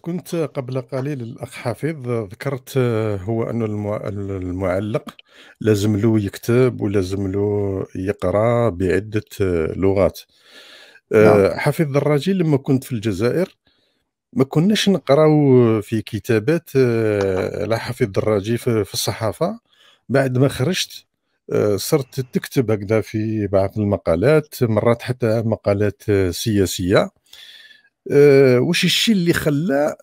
كنت قبل قليل الأخ حفيظ ذكرت آه، هو أن المعلق لازم له يكتب ولازم له يقرأ بعدة آه، لغات آه، نعم. حفيظ الراجي لما كنت في الجزائر ما كناش نقراو في كتابات على حفيظ الراجي في الصحافة بعد ما خرجت صرت تكتب هكذا في بعض المقالات مرات حتى مقالات سياسية آه، واش الشيء اللي خلى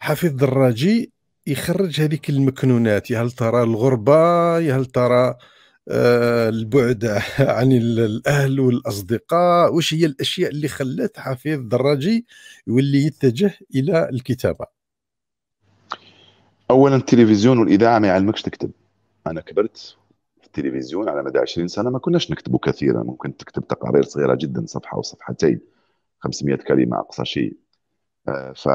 حفيظ دراجي يخرج هذيك المكنونات يا هل ترى الغربه يا هل ترى آه، البعد عن الاهل والاصدقاء واش هي الاشياء اللي خلت حفيظ دراجي يولي يتجه الى الكتابه اولا التلفزيون والاذاعه ما يعلمكش تكتب انا كبرت في التلفزيون على مدى 20 سنه ما كناش نكتبوا كثيرا ممكن تكتب تقارير صغيره جدا صفحه او صفحتين 500 كلمه اقصى شيء آه، ف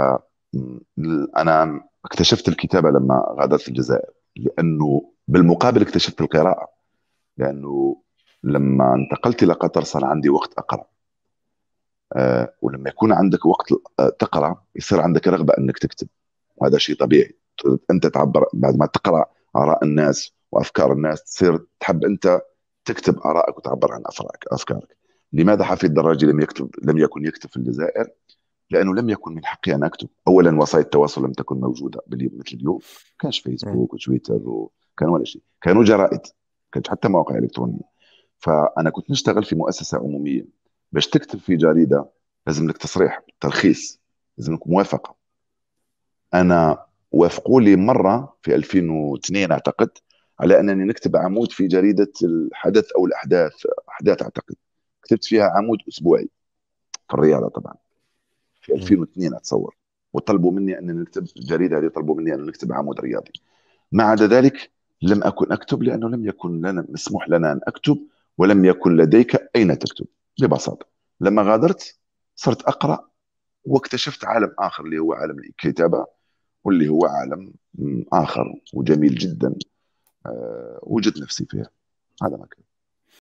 انا اكتشفت الكتابه لما غادرت الجزائر لانه بالمقابل اكتشفت القراءه لانه لما انتقلت الى قطر صار عندي وقت اقرا آه، ولما يكون عندك وقت آه، تقرا يصير عندك رغبه انك تكتب وهذا شيء طبيعي انت تعبر بعد ما تقرا اراء الناس وافكار الناس تصير تحب انت تكتب ارائك وتعبر عن افكارك لماذا حفيد دراجي لم يكتب لم يكن يكتب في الجزائر؟ لانه لم يكن من حقي ان اكتب، اولا وسائل التواصل لم تكن موجوده مثل اليوم، كانش فيسبوك إيه. وتويتر وكان ولا شيء، كانوا جرائد، كانت حتى مواقع الكترونيه. فانا كنت نشتغل في مؤسسه عموميه باش تكتب في جريده لازم لك تصريح ترخيص لازم لك موافقه انا وافقوا لي مره في 2002 اعتقد على انني نكتب عمود في جريده الحدث او الاحداث احداث اعتقد كتبت فيها عمود اسبوعي في الرياضه طبعا في 2002 اتصور وطلبوا مني ان نكتب الجريده هذه طلبوا مني ان نكتب عمود رياضي ما عدا ذلك لم اكن اكتب لانه لم يكن لنا مسموح لنا ان اكتب ولم يكن لديك اين تكتب ببساطه لما غادرت صرت اقرا واكتشفت عالم اخر اللي هو عالم الكتابه واللي هو عالم اخر وجميل جدا آه، وجدت نفسي فيه هذا ما كان